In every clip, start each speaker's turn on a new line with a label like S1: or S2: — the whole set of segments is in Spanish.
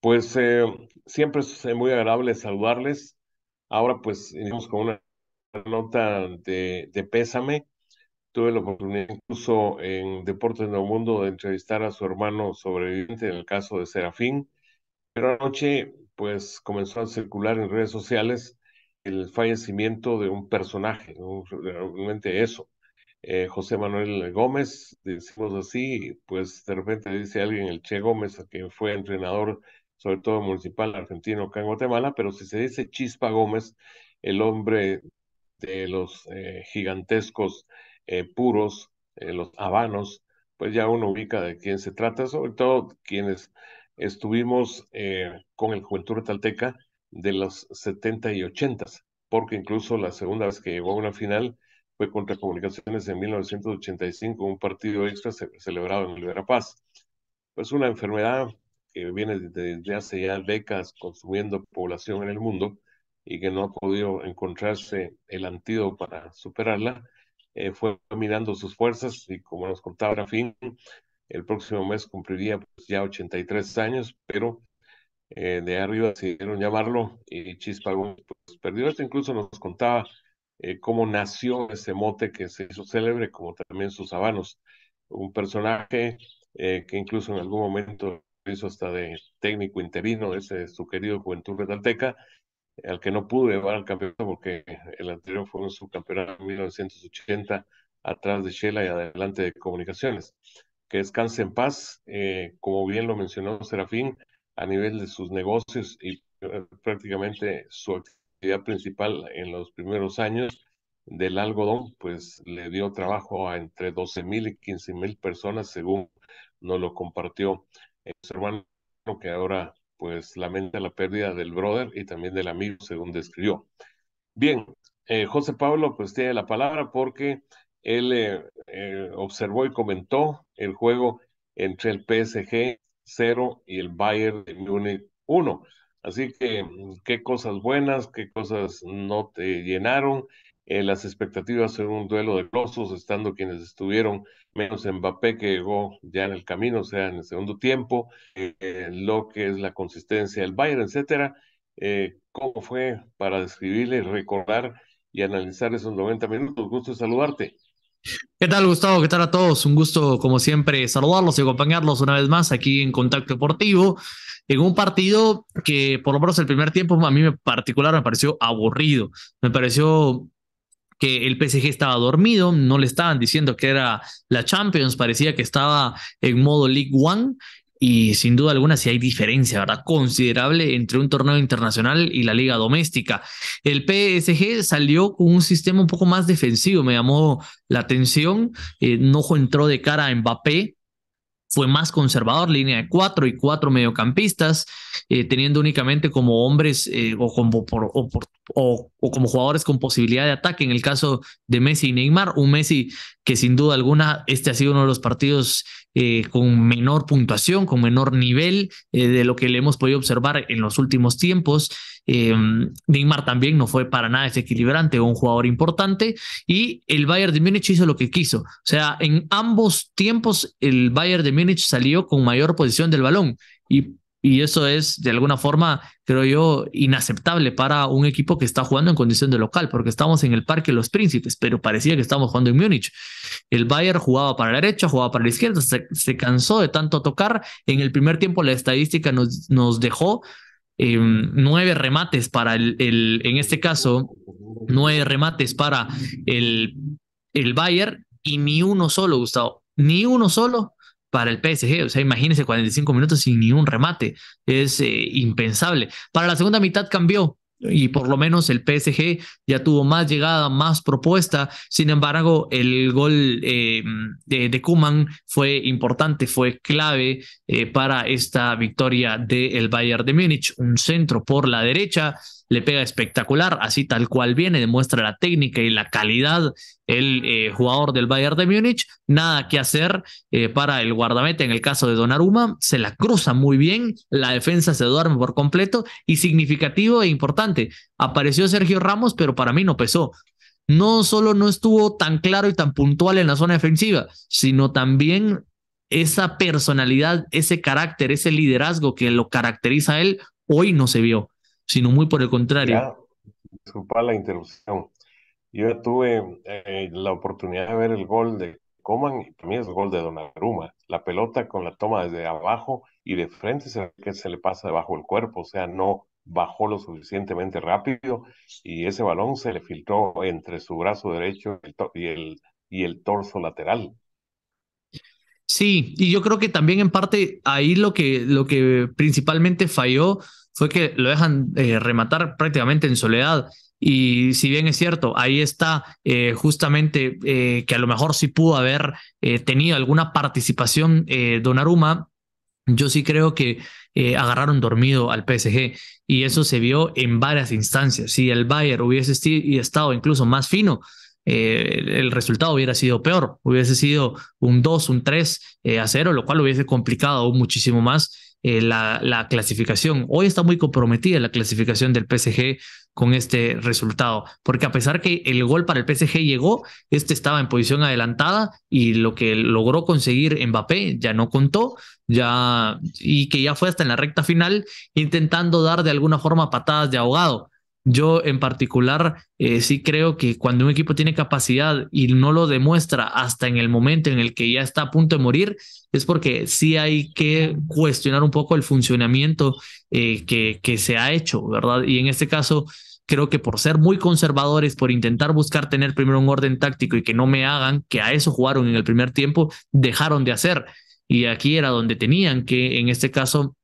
S1: Pues eh, siempre es eh, muy agradable saludarles. Ahora pues iniciamos con una nota de, pésame. Tuve la oportunidad incluso en Deportes Nuevo Mundo de entrevistar a su hermano sobreviviente en el caso de Serafín, pero anoche pues comenzó a circular en redes sociales el fallecimiento de un personaje, realmente eso. Eh, José Manuel Gómez, decimos así, pues de repente dice alguien, el Che Gómez, que fue entrenador sobre todo municipal argentino acá en Guatemala, pero si se dice Chispa Gómez, el hombre de los eh, gigantescos eh, puros, eh, los habanos, pues ya uno ubica de quién se trata, sobre todo quienes estuvimos con el Juventud Retalteca de los 70 y 80, porque incluso la segunda vez que llegó a una final fue contra Comunicaciones en 1985, un partido extra celebrado en el Verapaz. Pues una enfermedad viene desde hace ya décadas consumiendo población en el mundo y que no ha podido encontrarse el antídoto para superarla, eh, fue mirando sus fuerzas y como nos contaba Rafín, el próximo mes cumpliría pues, ya 83 años, pero eh, de arriba decidieron llamarlo y Chispa pues, perdió esto. Incluso nos contaba eh, cómo nació ese mote que se hizo célebre, como también sus habanos. Un personaje que incluso en algún momento hizo hasta de técnico interino, ese su querido Juventud Retalteca, al que no pudo llevar al campeonato porque el anterior fue un subcampeonato en 1980 atrás de Shela y adelante de Comunicaciones. Que descanse en paz, eh, como bien lo mencionó Serafín, a nivel de sus negocios y eh, prácticamente su actividad principal en los primeros años del algodón, pues le dio trabajo a entre 12 mil y 15 mil personas, según nos lo compartió su hermano que ahora pues lamenta la pérdida del brother y también del amigo, según describió. Bien, eh, José Pablo pues tiene la palabra porque él eh, eh, observó y comentó el juego entre el PSG 0 y el Bayern de Múnich 1. Así que mm, qué cosas buenas, qué cosas no te llenaron eh, las expectativas en un duelo de grosos, estando quienes estuvieron menos Mbappé que llegó ya en el camino, o sea, en el segundo tiempo, eh, lo que es la consistencia del Bayern, etcétera. Eh, ¿Cómo fue para describirle, recordar y analizar esos 90 minutos? Gusto saludarte.
S2: ¿Qué tal, Gustavo? ¿Qué tal a todos? Un gusto, como siempre, saludarlos y acompañarlos una vez más aquí en Contacto Deportivo, en un partido que, por lo menos, el primer tiempo a mí en particular me pareció aburrido. Me pareció que el PSG estaba dormido, no le estaban diciendo que era la Champions, parecía que estaba en modo League One y sin duda alguna si hay diferencia, ¿verdad? Considerable entre un torneo internacional y la liga doméstica. El PSG salió con un sistema un poco más defensivo, me llamó la atención, eh, no entró de cara a Mbappé, fue más conservador, línea de cuatro y cuatro mediocampistas, eh, teniendo únicamente como hombres eh, o, como o, como jugadores con posibilidad de ataque. En el caso de Messi y Neymar, un Messi que sin duda alguna este ha sido uno de los partidos eh, con menor puntuación, con menor nivel de lo que le hemos podido observar en los últimos tiempos. Eh, Neymar también no fue para nada desequilibrante, un jugador importante. Y el Bayern de Múnich hizo lo que quiso. O sea, en ambos tiempos el Bayern de Múnich salió con mayor posición del balón. Y, eso es, de alguna forma, creo yo, inaceptable para un equipo que está jugando en condición de local, porque estamos en el Parque Los Príncipes, pero parecía que estábamos jugando en Múnich. El Bayern jugaba para la derecha, jugaba para la izquierda, se, cansó de tanto tocar. En el primer tiempo la estadística nos dejó Em, nueve remates para el, en este caso, nueve remates para el, el Bayern y ni uno solo, Gustavo, ni uno solo para el PSG. O sea, imagínense 45 minutos sin ni un remate. Es eh, impensable. Para la segunda mitad cambió y por lo menos el PSG ya tuvo más llegada, más propuesta. Sin embargo, el gol eh, de, de Kuman fue importante, fue clave eh, para esta victoria del Bayern de Múnich. Un centro por la derecha le pega espectacular, así tal cual viene, demuestra la técnica y la calidad el eh, jugador del Bayern de Múnich, nada que hacer eh, para el guardameta en el caso de Donnarumma, se la cruza muy bien, la defensa se duerme por completo y significativo e importante, apareció Sergio Ramos, pero para mí no pesó. No solo no estuvo tan claro y tan puntual en la zona defensiva, sino también esa personalidad, ese carácter, ese liderazgo que lo caracteriza a él, hoy no se vio sino muy por el contrario.
S1: disculpa la interrupción. Yo tuve eh, la oportunidad de ver el gol de Coman y también es el gol de Donnarumma. La pelota con la toma desde abajo y de frente se, que se le pasa debajo del cuerpo, o sea, no bajó lo suficientemente rápido y ese balón se le filtró entre su brazo derecho y el, y el torso lateral.
S2: Sí, y yo creo que también en parte ahí lo que, lo que principalmente falló fue que lo dejan eh, rematar prácticamente en soledad. Y si bien es cierto, ahí está eh, justamente eh, que a lo mejor sí pudo haber tenido alguna participación Donaruma yo sí creo que agarraron dormido al PSG y eso se vio en varias instancias. Si el Bayern hubiese estado incluso más fino, el resultado hubiera sido peor, hubiese sido un 2, un 3 a 0, lo cual hubiese complicado muchísimo más eh, la, clasificación. Hoy está muy comprometida la clasificación del PSG con este resultado, porque a pesar que el gol para el PSG llegó, este estaba en posición adelantada y lo que logró conseguir Mbappé ya no contó, ya y que ya fue hasta en la recta final intentando dar de alguna forma patadas de ahogado. Yo en particular eh, sí creo que cuando un equipo tiene capacidad y no lo demuestra hasta en el momento en el que ya está a punto de morir, es porque sí hay que cuestionar un poco el funcionamiento eh, que, se ha hecho, ¿verdad? Y en este caso, creo que por ser muy conservadores, por intentar buscar tener primero un orden táctico y que no me hagan, que a eso jugaron en el primer tiempo, dejaron de hacer. Y aquí era donde tenían que, en este caso,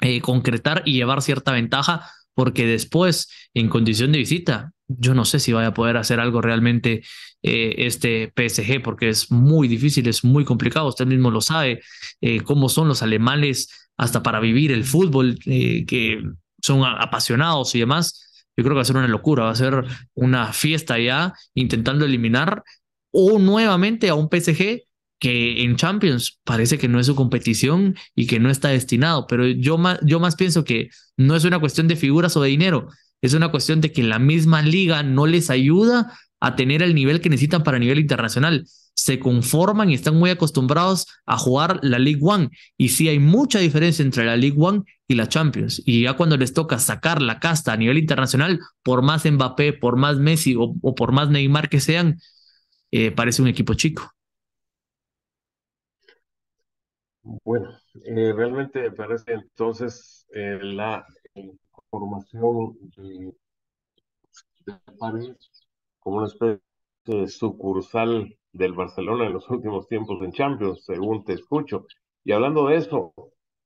S2: eh, concretar y llevar cierta ventaja porque después, en condición de visita, yo no sé si vaya a poder hacer algo realmente eh, este PSG, porque es muy difícil, es muy complicado, usted mismo lo sabe, eh, cómo son los alemanes hasta para vivir el fútbol, eh, que son apasionados y demás. Yo creo que va a ser una locura, va a ser una fiesta ya intentando eliminar o nuevamente a un PSG que en Champions parece que no es su competición y que no está destinado, pero yo más, yo más pienso que no es una cuestión de figuras o de dinero, es una cuestión de que la misma liga no les ayuda a tener el nivel que necesitan para nivel internacional. Se conforman y están muy acostumbrados a jugar la League One. Y sí hay mucha diferencia entre la League One y la Champions. Y ya cuando les toca sacar la casta a nivel internacional, por más Mbappé, por más Messi o, por más Neymar que sean, eh, parece un equipo chico.
S1: Bueno, eh, realmente parece entonces eh, la formación de, como una especie de sucursal del Barcelona en los últimos tiempos en Champions, según te escucho. Y hablando de eso,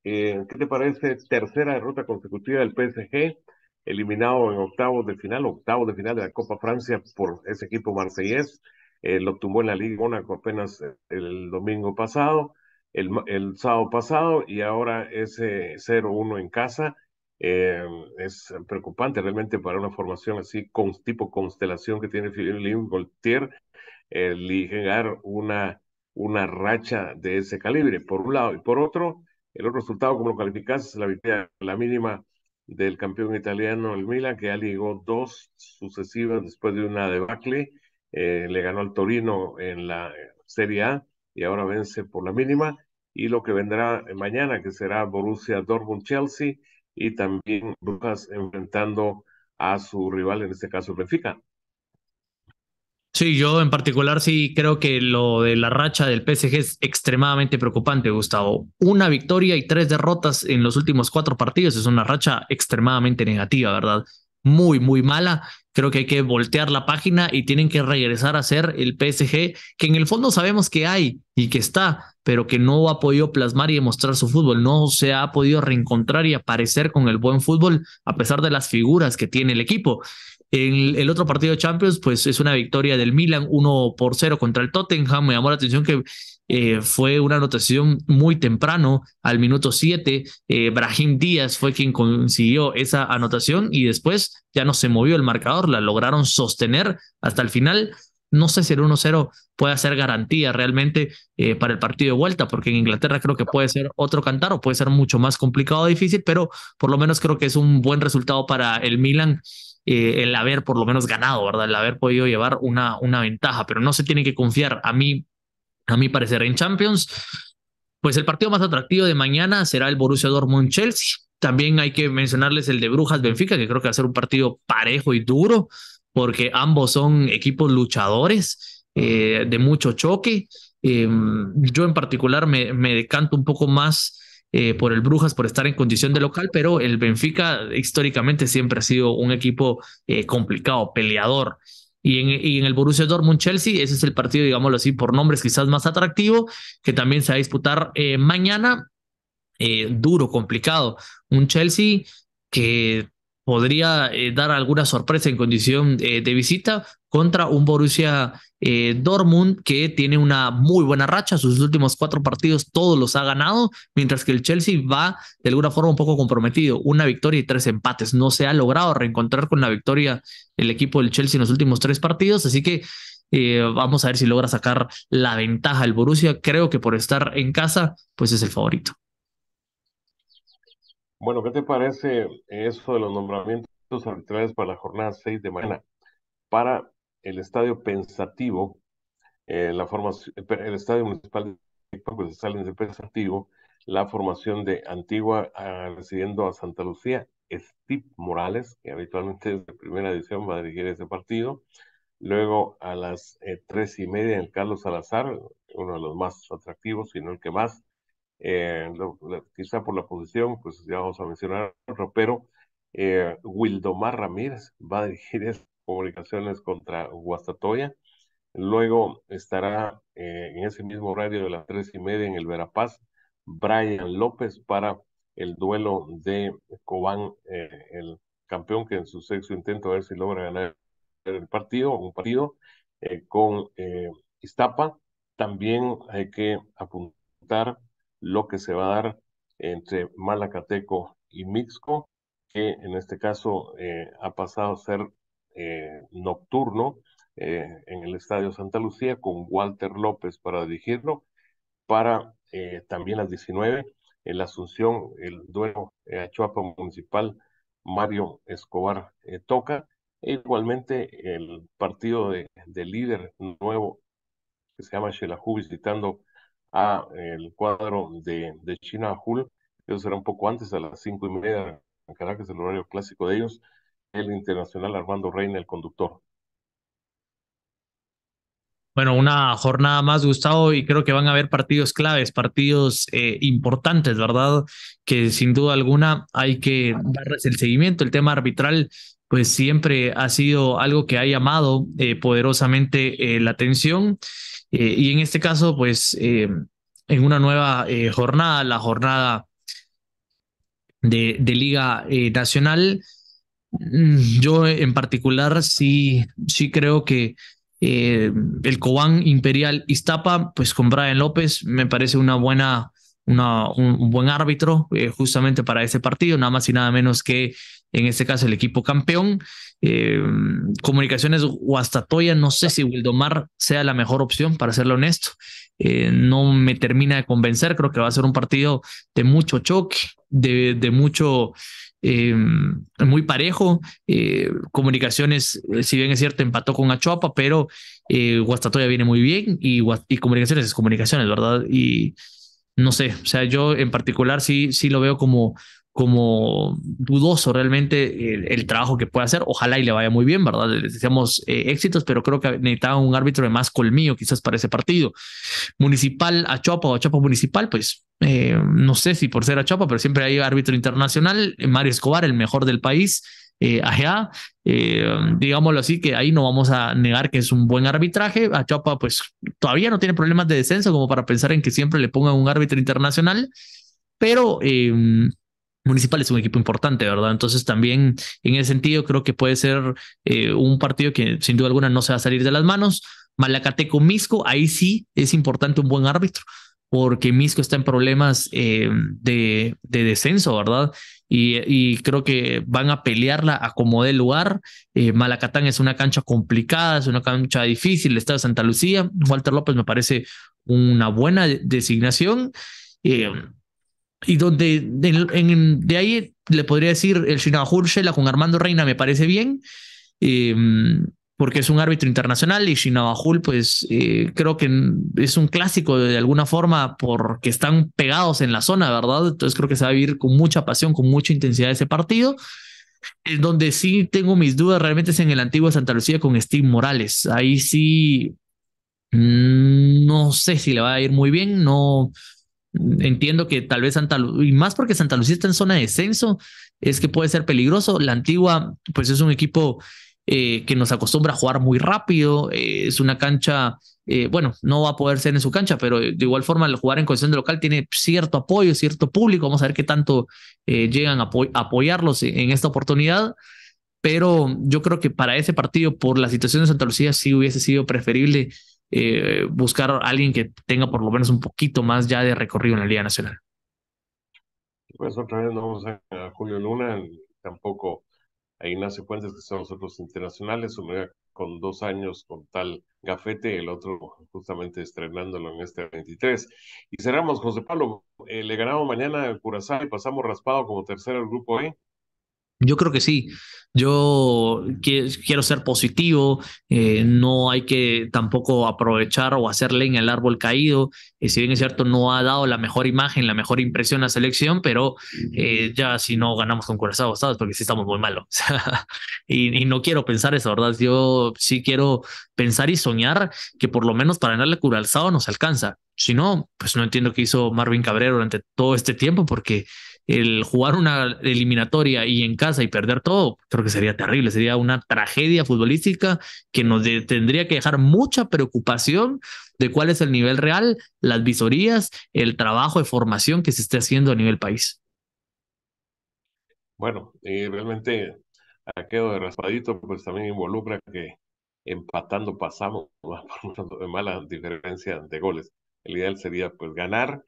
S1: eh, ¿qué te parece tercera derrota consecutiva del PSG? Eliminado en octavos de final, octavos de final de la Copa Francia por ese equipo marsellés. Eh, lo tumbó en la Liga Mónaco apenas el domingo pasado el, sábado pasado y ahora ese 0-1 en casa. Eh, es preocupante realmente para una formación así, con tipo constelación que tiene Philippe Voltaire el eh, ligar una, una racha de ese calibre, por un lado. Y por otro, el otro resultado, como lo calificas, la victoria, la mínima del campeón italiano, el Milan, que ya ligó dos sucesivas después de una debacle. Eh, le ganó al Torino en la Serie A y ahora vence por la mínima. Y lo que vendrá mañana, que será Borussia Dortmund-Chelsea y también Brujas enfrentando a su rival, en este caso Benfica.
S2: Sí, yo en particular sí creo que lo de la racha del PSG es extremadamente preocupante, Gustavo. Una victoria y tres derrotas en los últimos cuatro partidos es una racha extremadamente negativa, ¿verdad? muy, muy mala. Creo que hay que voltear la página y tienen que regresar a ser el PSG, que en el fondo sabemos que hay y que está, pero que no ha podido plasmar y demostrar su fútbol. No se ha podido reencontrar y aparecer con el buen fútbol, a pesar de las figuras que tiene el equipo. En el otro partido de Champions, pues es una victoria del Milan 1 por 0 contra el Tottenham. Me llamó la atención que eh, fue una anotación muy temprano, al minuto 7. Eh, Brahim Díaz fue quien consiguió esa anotación y después ya no se movió el marcador, la lograron sostener hasta el final. No sé si el 1-0 puede ser garantía realmente eh, para el partido de vuelta, porque en Inglaterra creo que puede ser otro cantar o puede ser mucho más complicado o difícil, pero por lo menos creo que es un buen resultado para el Milan. el haber por lo menos ganado, ¿verdad? El haber podido llevar una, una ventaja, pero no se tiene que confiar. A mí a mí parecer, en Champions. Pues el partido más atractivo de mañana será el Borussia Dortmund-Chelsea. También hay que mencionarles el de Brujas-Benfica, que creo que va a ser un partido parejo y duro, porque ambos son equipos luchadores eh, de mucho choque. Em, yo en particular me, decanto un poco más eh, por el Brujas por estar en condición de local, pero el Benfica históricamente siempre ha sido un equipo eh, complicado, peleador. Y en, el Borussia Dortmund-Chelsea, ese es el partido, digámoslo así, por nombres quizás más atractivo, que también se va a disputar eh, mañana. Eh, duro, complicado. Un Chelsea que podría eh, dar alguna sorpresa en condición eh, de visita contra un Borussia eh, Dortmund que tiene una muy buena racha, sus últimos cuatro partidos todos los ha ganado, mientras que el Chelsea va de alguna forma un poco comprometido, una victoria y tres empates, no se ha logrado reencontrar con la victoria el equipo del Chelsea en los últimos tres partidos, así que vamos a ver si logra sacar la ventaja el Borussia, creo que por estar en casa pues es el favorito.
S1: Bueno, ¿qué te parece eso de los nombramientos arbitrales para la jornada 6 de mañana? Para el estadio pensativo, eh, la formación, el estadio municipal de salen pues, pensativo, la formación de Antigua ah, residiendo a Santa Lucía, Steve Morales, que habitualmente es de primera edición va a dirigir ese partido. Luego a las eh, tres y media en Carlos Salazar, uno de los más atractivos, sino el que más, eh, quizá por la posición, pues ya vamos a mencionar otro, pero eh, Wildomar Ramírez va a dirigir esas comunicaciones contra Guastatoya. Luego estará eh, en ese mismo horario de las tres y media en el Verapaz, Brian López para el duelo de Cobán, el campeón que en su sexto intento a ver si logra ganar el partido, un partido con Iztapa. También hay que apuntar lo que se va a dar entre Malacateco y Mixco, que en este caso eh, ha pasado a ser eh, nocturno eh, en el Estadio Santa Lucía con Walter López para dirigirlo, para también las 19 en la Asunción, el dueño a Chuapa Municipal, Mario Escobar toca, e igualmente el partido de, líder nuevo que se llama Xelajú visitando a el cuadro de, China Hull, Eso será un poco antes, a las cinco y media en Caracas, el horario clásico de ellos. El internacional Armando Reina, el conductor.
S2: Bueno, una jornada más, Gustavo, y creo que van a haber partidos claves, partidos eh, importantes, ¿verdad? Que sin duda alguna hay que darles el seguimiento. El tema arbitral pues siempre ha sido algo que ha llamado eh, poderosamente eh, la atención. Eh, y en este caso, pues en una nueva jornada, la jornada de, Liga Nacional, mm, yo en particular sí, sí creo que el Cobán Imperial Iztapa, pues con Brian López, me parece una buena una, un, buen árbitro justamente para ese partido, nada más y nada menos que en este caso el equipo campeón. Eh, comunicaciones Guastatoya, no sé si Wildomar sea la mejor opción, para serle honesto. Eh, no me termina de convencer, creo que va a ser un partido de mucho choque, de, mucho... Eh, muy parejo, Comunicaciones, si bien es cierto, empató con Achuapa, pero Guastatoya viene muy bien y, y Comunicaciones es Comunicaciones, ¿verdad? Y no sé, o sea, yo en particular sí, sí lo veo como como dudoso realmente el, trabajo que puede hacer. Ojalá y le vaya muy bien, ¿verdad? les deseamos eh, éxitos, pero creo que necesitaba un árbitro de más colmillo quizás para ese partido. Municipal a Chopa o a Chopa Municipal, pues eh, no sé si por ser a Chopa, pero siempre hay árbitro internacional. Mario Escobar, el mejor del país, eh, eh, digámoslo así, que ahí no vamos a negar que es un buen arbitraje. a Chopa pues todavía no tiene problemas de descenso como para pensar en que siempre le pongan un árbitro internacional, pero Municipal es un equipo importante, ¿verdad? Entonces también en ese sentido creo que puede ser eh, un partido que sin duda alguna no se va a salir de las manos. Malacateco Misco, ahí sí es importante un buen árbitro, porque Misco está en problemas eh, de, descenso, ¿verdad? Y, creo que van a pelearla a como dé lugar. Eh, Malacatán es una cancha complicada, es una cancha difícil, de Santa Lucía. Walter López me parece una buena designación y donde de, ahí le podría decir el Shela con Armando Reina me parece bien, eh, porque es un árbitro internacional y Shinabajul, pues eh, creo que es un clásico de alguna forma porque están pegados en la zona, ¿verdad? Entonces creo que se va a vivir con mucha pasión, con mucha intensidad ese partido. En donde sí tengo mis dudas realmente es en el antiguo Santa Lucía con Steve Morales. Ahí sí mm, no sé si le va a ir muy bien, no Entiendo que tal vez Santa Lucía, y más porque Santa Lucía está en zona de descenso, es que puede ser peligroso. La Antigua, pues es un equipo eh, que nos acostumbra a jugar muy rápido, eh, es una cancha, eh, bueno, no va a poder ser en su cancha, pero de igual forma el jugar en condición de local tiene cierto apoyo, cierto público, vamos a ver qué tanto llegan a, apoyarlos en, en esta oportunidad, pero yo creo que para ese partido, por la situación de Santa Lucía, sí hubiese sido preferible eh, buscar a alguien que tenga por lo menos un poquito más ya de recorrido en la Liga Nacional.
S1: Pues otra vez no vamos a, Julio Luna, tampoco a Ignacio Fuentes, que son los otros internacionales, uno con dos años con tal gafete, el otro justamente estrenándolo en este 23. Y cerramos, José Pablo, eh, le ganamos mañana el Curazao y pasamos raspado como tercero al grupo E.
S2: Yo creo que sí. Yo quiero ser positivo, eh, no hay que tampoco aprovechar o hacerle en el árbol caído. y eh, si bien es cierto, no ha dado la mejor imagen, la mejor impresión a la selección, pero eh, ya si no ganamos con Curazao, ¿sabes? Porque sí estamos muy malos. y, no quiero pensar eso, ¿verdad? Yo sí quiero pensar y soñar que por lo menos para ganarle Curazao nos alcanza. Si no, pues no entiendo qué hizo Marvin Cabrera durante todo este tiempo, porque el jugar una eliminatoria y en casa y perder todo, creo que sería terrible, sería una tragedia futbolística que nos tendría que dejar mucha preocupación de cuál es el nivel real, las visorías, el trabajo de formación que se esté haciendo a nivel país.
S1: Bueno, y eh, realmente aquello de raspadito pues también involucra que empatando pasamos por mala diferencia de goles. El ideal sería pues ganar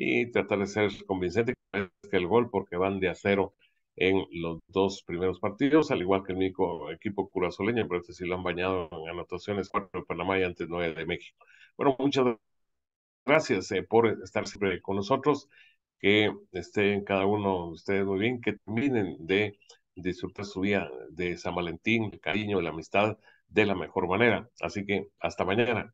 S1: y tratar de ser convincente que el gol porque van de a cero en los dos primeros partidos, al igual que el único equipo curazoleño, pero este sí lo han bañado en anotaciones, cuatro de Panamá y antes nueve de México. Bueno, muchas gracias eh, por estar siempre con nosotros, que estén cada uno de ustedes muy bien, que terminen de disfrutar su día de San Valentín, el cariño, la amistad de la mejor manera. Así que hasta mañana.